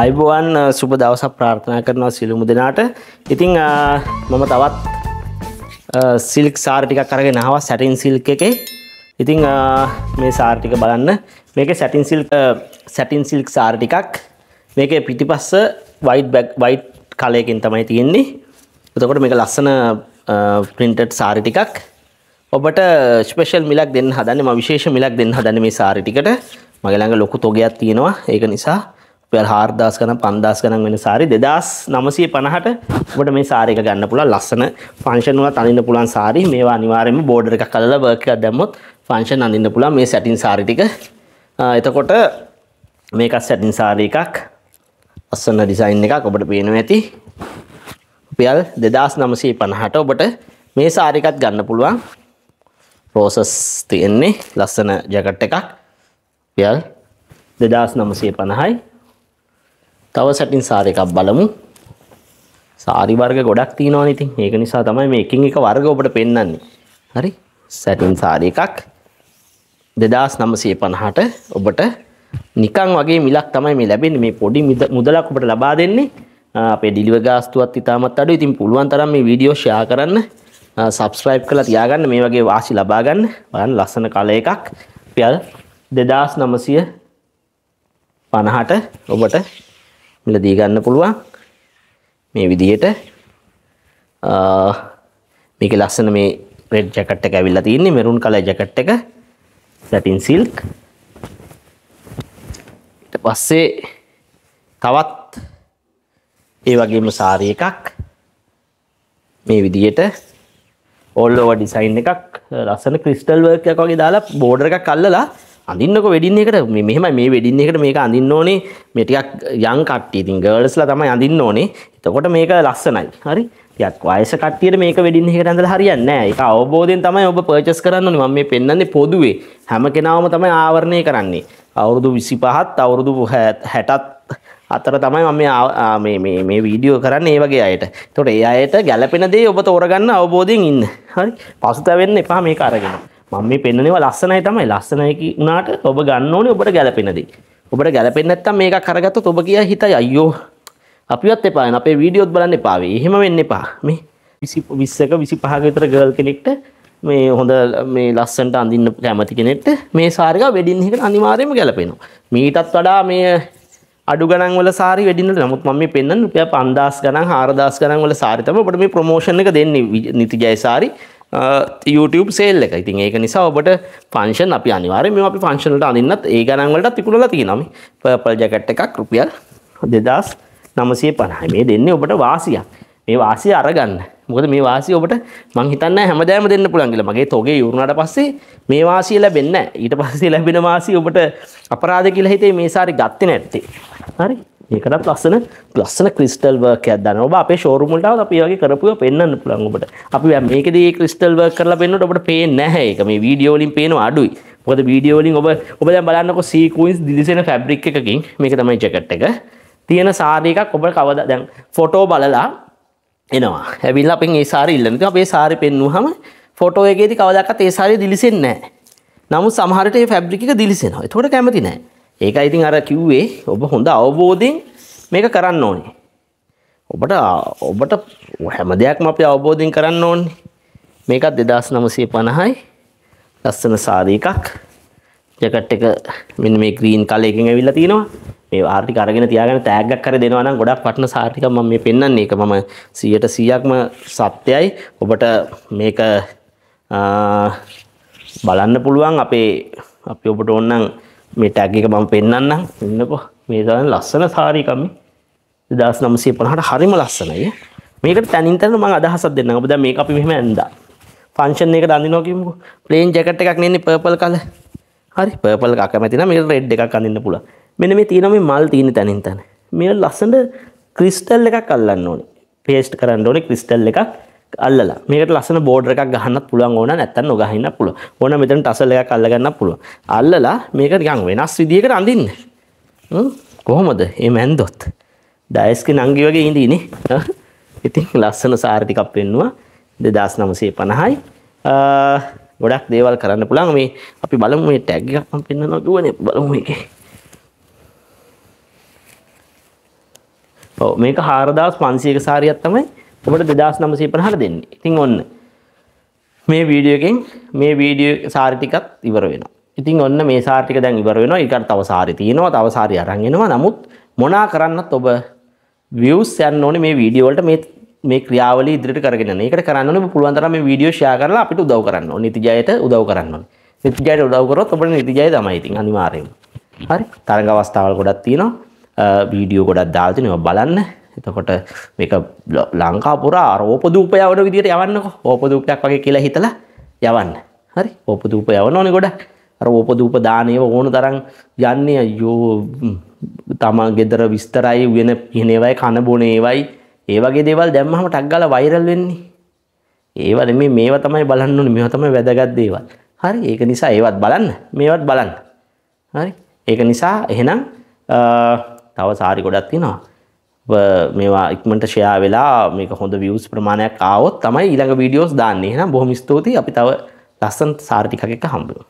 අයිබෝවන් සුප දවසක් ප්‍රාර්ථනා කරනවා සිලුමු දෙනාට ඉතිං මම තවත් සිල්ක් සාර්ටික කරග නාව සැටින් සිල්ක එකේ ඉතිං මේ සාර්ටික බලන්න මේක සැටින් සිල් සැටින් සිල්ක් සාර්ටිකක් මේක පිටිපස්ස වයිට් බැක් වයිට් කලයකින් තමයි තියෙන්නේ එතකොට මේක ලස්සන පින්ටට් සාරිටිකක් ඔබට ස්පේෂල් මිලක් දෙන්න හදන්න ම විශේෂ මිලක් දෙන්න හදන මේ සාරිටිකට මගළඟ ලොකු තොගයක් තියෙනවා ඒක නිසා හාර්දස් කන පන්දස් කනන් වෙන සාරි දෙදස් නමසය පණහට ඔට මේ සාරික ගන්න පුළ ලස්සන ෆංශනුව තනින්න පුළන් සාරි මේවා අනිවාරෙන් බෝඩර එක කල බර්ක දැම්මොත් ෆංශන් අඳන්න පුළා මේ සැටින් සාරිටික එතකොට මේකත් සැටින් සාරි එකක් අස්සන්න ඩිසයින් එකක් ඔබට පේනව ඇති පියල් දෙදස් නමසී පණහට ඔබට මේ සාරිකත් ගන්න පුළුවන් පෝසස් තියෙන්නේ ලස්සන ජකට එකක් පියල් දෙදස් නමසේ පණහයි තව සැටින් සාර එකක් බලමු සාරි වර්ග ගොඩක් තියෙනවනේ ඉතින් ඒක නිසා තමයි මේ එකින් එක වර්ග ඔබට පෙන්වන්නේ හරි සැටින් සාරි එකක් 2950ට ඔබට නිකන් වගේ මිලක් තමයි මේ ලැබෙන්නේ මේ පොඩි මුදලක් ඔබට ලබා දෙන්නේ අපේ ඩිලිවර් ගාස්තුවත් ඉතාමත් අඩුයි ඉතින් පුළුවන් තරම් මේ වීඩියෝ ෂෙයා කරන්න සබස්ක්‍රයිබ් කරලා තියාගන්න මේ වගේ වාසි ලබා ගන්න බලන්න ලස්සන කල එකක් පියල් 2950ට ඔබට මිලදී ගන්න පුළුවන් මේ විදිහට මේක ලස්සන මේ රෙඩ් ජැකට් එක ඇවිල්ලා තියෙන්නේ මෙරුන් කලර් ජැකට් එක ලැටින් සිල්ක් ඊට පස්සේ තවත් ඒ වගේම සාරී එකක් මේ විදිහට ඕල් ඕවර් ඩිසයින් එකක් ලස්සන ක්‍රිස්ටල් වර්ක් එකක් වගේ දාලා බෝඩර් එකක් අල්ලලා අඳන්නක වැඩින්න එකට මෙහෙම මේ වැඩින්න එකට මේක අඳන්න ඕනේ මෙටිකක් යං කට්ටීතින් ගර්ලස්ල තමයි අඳන්න ඕනේ එතකොට මේක ලස්සනයි හරි යත් වයස කට්ටියට මේක වැඩින්න එකට ඇඳල හරියන්න එක අවබෝධයෙන් තමයි ඔබ පර්චස් කරන්න ම මේ පෙන්න්නේ පොදුවේ හැම කෙනාවම තමයි ආවරණය කරන්නේ අවුරුදු විසි පහත් අවුරුදු හැටත් අතර තමයි මම මේ වීඩියෝ කරන්න ඒ වගේ අයට තොට ඒ අයට ගැලපෙන දේ ඔබ තෝරගන්න අවබෝධයෙන් ඉන්න හරි පසුතැවෙන්න එපා මේ අරගෙන මම මේ පෙන්වනවා ලස්සනයි තමයි ලස්සනයි උනාට ඔබ ගන්න ඕනේ ඔබට ගැළපෙන දේ. ඔබට ගැළපෙන්නේ නැත්තම් මේක කරගත්තොත් ඔබ කියා හිතයි අයියෝ අපිවත් එපා වෙන අපේ වීඩියෝත් බලන්න එපා වෙයි. එහෙම වෙන්න එපා. මේ 20ක 25ක විතර ගර්ල් කෙනෙක්ට මේ හොඳ මේ ලස්සනට අඳින්න කැමති කෙනෙක්ට මේ සාරික වෙඩින් එකට අනිවාර්යයෙන්ම ගැලපෙනවා. මීටත් වඩා මේ අඩු ගණන් වල සාරි වෙඩින්නට නමුත් මම මේ පෙන්වන්නේ රුපියල් 5000 ගණන් 4000 ගණන් වල සාරි තමයි ඔබට මේ ප්‍රොමෝෂන් එක දෙන්නේ නිතිජය සාරි. YouTube සේල් එක ඉතින් ඒක නිසා ඔබට ෆංශන් අපි අනිවාර්යෙන් මේ අපි ෆංශනලට අඳින්නත් ඒ ගණන් වලට තිබුණලා තියෙනවා මේ පර්පල් ජැකට් එකක් රුපියල් 2950 මේ දෙන්නේ ඔබට වාසියක් මේ වාසිය අරගන්න මොකද මේ වාසිය ඔබට මං හිතන්නේ හැමදාම දෙන්න පුළුවන් කියලා. මගේ තොගේ යුරුණාට පස්සේ මේ වාසිය ලැබෙන්නේ නැහැ. ඊට පස්සේ ලැබෙන වාසිය ඔබට අපරාධ කියලා හිතේ මේ සාරි ගත්තේ නැත්තේ. හරි. ඒකටත් ලස්සන ලස්සන ක්‍රිස්ටල් වර්ක් ඇදන්න ඔබ අපේ ශෝරුමල්ටාව අපි වගේ කරපුය පෙන්න්න පුළන් ඔබට අපි මේකදී ක්‍රිස්ටල් වර්ක් කරලා පෙන්න්නට ඔබට පේන්නේ නැහැ ඒක මේ වීඩියෝලින් පේනවා අඩුයි මොකද වීඩියෝලින් ඔබ ඔබ දැන් බලන්නකො සීකුයින්ස් දිලිසෙන ෆැබ්‍රික් එකකින් මේක තමයි ජැකට් එක තියෙන සාරී එකක් ඔබ කවදා දැන් ෆොටෝ බලලා එනවා ඇවිල්ලා අපෙන් ඒ සාරි ඉල්ලනක අපේ සාරි පෙන්වුවහම ෆොටෝ එකේදී කවදාකවත් ඒ සාරි දිලිසෙන්නේ නැහැ. නමුත් සමහරට ඒ ෆැබ්‍රික් එක දිලිසෙනවා. ඒකට කැමති නැහැ. ඒක ඉතින් අර කිව්වේ ඔබ හොඳ අවබෝධයෙන් මේක කරන්න ඕනේ. ඔබට ඔබට හැම දෙයක්ම අපි අවබෝධයෙන් කරන්න ඕනේ. මේකත් 2950යි. ලස්සන සාරී එකක්. ජැකට් එක මෙන්න මේ green color එකෙන් ඇවිල්ලා තිනවා. මේ ආර්ථික අරගෙන තියාගෙන ටැග් එකක් කරේ දෙනවා නම් ගොඩක් වටින සාරී එකක් මම මේ පෙන්වන්නේ. ඒක මම 100%ක්ම සත්‍යයි. ඔබට මේක බලන්න පුළුවන් අපේ අපි ඔබට ඕනනම් මේ ටැග් එක මම පෙන්වන්නම් ඉන්නකෝ මේ තමයි ලස්සන සාරි කමි 1950ට හරිම ලස්සනයි මේකට තනින් තන මම අදහසක් දෙන්නම් ඔබ දැන් මේක අපි මෙහෙම ඇඳා ෆන්ක්ෂන් එකට අඳිනවා කියමුකෝ ප්ලේන් ජැකට් එකක් නෙන්නේ පර්පල් කලර් හරි පර්පල් එකක් කැමති නම් මේකට රෙඩ් එකක් අඳින්න පුළුවන් මෙන්න මේ තියෙනවා මේ මල් තියෙන තනින් තන මේ ලස්සන ක්‍රිස්ටල් එකක් අල්ලන්න ඕනේ පේස්ට් කරන්න ඕනේ ක්‍රිස්ටල් එකක් අල්ලලා මේකට ලස්සන බෝඩර් එකක් ගහන්නත් පුළුවන් ඕන නැත්නම් නොගහින්න පුළුවන්. ඕන මෙතන ටසල් එකක් අල්ලගන්න පුළුවන්. අල්ලලා මේක නිකන් වෙනස් විදියකට අඳින්න. කොහොමද? එහෙම ඇන්දොත්. ඩයස්කේ නංගි වගේ ඉඳීනේ. ඉතින් ලස්සන සාරි ටිකක් පෙන්නුවා 2950යි. ගොඩක් දේවල් කරන්න පුළුවන් මේ අපි බලමු මේ ටැග් එකක් මම පෙන්නනවා කිව්වනේ බලමු මේකේ. ඔව් මේක 4500ක සාරියක් තමයි ඔබට දෙදස් නමසේ පහට දෙන්න ඉතිං ඔන්න මේ වීඩියෝකෙන් මේ වීඩියෝ සාරිතිකත් ඉවර වෙන ඉතින් ඔන්න මේ සාර්ටික දැන් ඉවර වෙන එකට තවසාරි තියෙනවා තවසාරි අරන්ගෙනවා නමුත් මොනා කරන්නත් ඔබ වියස් යන්න ඕනේ මේ වීඩියෝවලට මේ මේ ක්‍රියාවලිය ඉදිරියට කරගෙන යන්න. ඒකට කරන්න ඕනේ පුළුවන් තරම් මේ වීඩියෝ ෂෙයා කරලා අපිට උදව් කරන්න ඕනේ. නිතිජයට උදව් කරන්න ඕනේ. නිතිජයට උදව් කරොත් ඔබට නිතිජය තමයි ඉතින් අනිවාර්යයෙන්ම. හරි. තරඟ අවස්ථාවල් ගොඩක් තියෙනවා. වීඩියෝ ගොඩක් දාලා තිනවා බලන්න. එතකොට මේක ලංකාපුරා රෝපදූපය වන විදිට යවන්නක ඕපදූපයක් වගේ කියලා හිතලා යවන්න හරි ඕපදූප යවන ඕනෙ ගොඩ රෝපදූප දානයව ඕන තරන් යන්නේ අයෝ තමා ගෙදර විස්තරයි වෙන පිනේවයි කණ බොන ඒවයි ඒවගේ දේවල් දැම්මහම ටක්ගල වෛරල් වෙන්නේ ඒවල මේ මේව තමයි බලන්න මෙහ තමයි වැදගත් දේවල් හරි ඒක නිසා ඒවත් බලන්න මේවත් බලන්න හරි ඒක නිසා එහෙනම් තව සාරි ගොඩක් තිනවා මේවා ඉක්මට ෂයා වෙලා මේක හොඳ වියස් ප්‍රමාණයක් ආවොත් තමයි ඊළඟ වීඩියෝස් දාන්නේ නම් බොහොම ස්තුතියි අපි තව ලස්සන් සාර්ටිකක හම්බුව